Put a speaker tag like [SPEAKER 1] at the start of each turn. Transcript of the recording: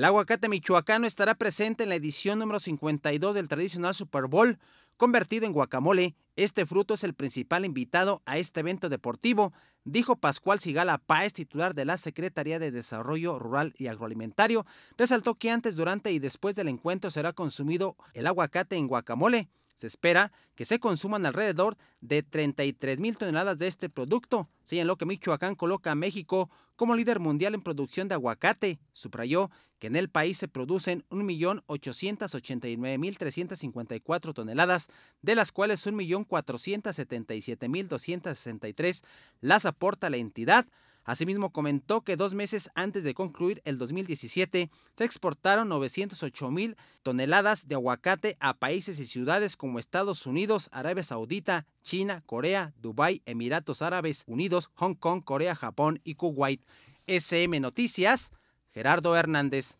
[SPEAKER 1] El aguacate michoacano estará presente en la edición número 52 del tradicional Super Bowl. Convertido en guacamole, este fruto es el principal invitado a este evento deportivo, dijo Pascual Sigala Páez, titular de la Secretaría de Desarrollo Rural y Agroalimentario. Resaltó que antes, durante y después del encuentro será consumido el aguacate en guacamole. Se espera que se consuman alrededor de 33 mil toneladas de este producto, lo que Michoacán coloca a México como líder mundial en producción de aguacate. Subrayó que en el país se producen 1.889.354 toneladas, de las cuales 1.477.263 las aporta la entidad, Asimismo, comentó que dos meses antes de concluir el 2017, se exportaron 908 mil toneladas de aguacate a países y ciudades como Estados Unidos, Arabia Saudita, China, Corea, Dubái, Emiratos Árabes Unidos, Hong Kong, Corea, Japón y Kuwait. SM Noticias, Gerardo Hernández.